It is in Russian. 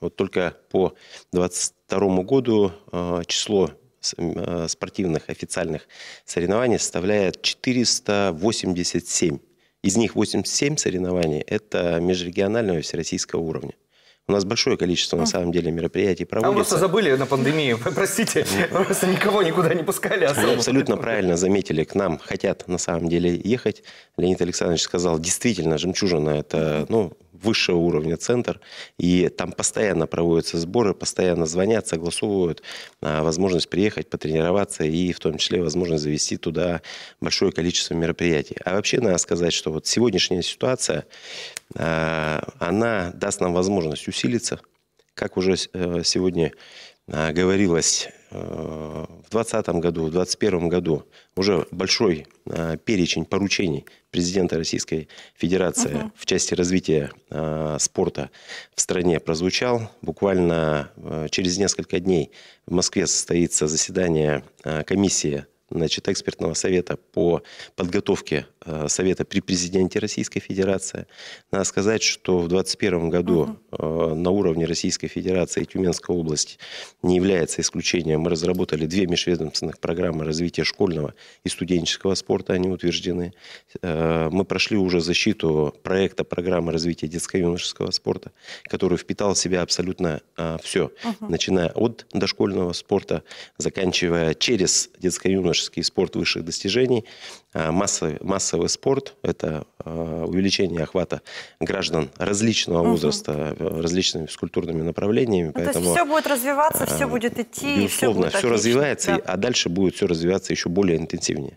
Вот только по 2022 году э, число э, спортивных официальных соревнований составляет 487. Из них 87 соревнований – это межрегионального и всероссийского уровня. У нас большое количество, на самом деле, мероприятий проводится. А мы просто забыли на пандемию, простите, просто никого никуда не пускали. Особо. абсолютно правильно заметили, к нам хотят, на самом деле, ехать. Леонид Александрович сказал, действительно, жемчужина – это, ну, высшего уровня центр, и там постоянно проводятся сборы, постоянно звонят, согласовывают а, возможность приехать, потренироваться и в том числе возможность завести туда большое количество мероприятий. А вообще надо сказать, что вот сегодняшняя ситуация, а, она даст нам возможность усилиться, как уже э, сегодня а, говорилось э, в 2020 году, в 2021 году уже большой э, перечень поручений президента Российской Федерации угу. в части развития э, спорта в стране прозвучал. Буквально э, через несколько дней в Москве состоится заседание комиссии значит, экспертного совета по подготовке э, совета при президенте Российской Федерации. Надо сказать, что в 2021 году угу. на уровне Российской Федерации Тюменская область не является исключением. Мы разработали две межведомственных программы развития школьного и студенческого спорта, они утверждены. Э, мы прошли уже защиту проекта программы развития детско-юношеского спорта, который впитал в себя абсолютно все, угу. начиная от дошкольного спорта, заканчивая через детско-юношеский юношеский спорт высших достижений, а, массовый, массовый спорт – это а, увеличение охвата граждан различного угу. возраста, э, различными физкультурными направлениями. Ну, Поэтому, то есть все будет развиваться, а, все будет идти. Безусловно, все, будет все развивается, да. а дальше будет все развиваться еще более интенсивнее.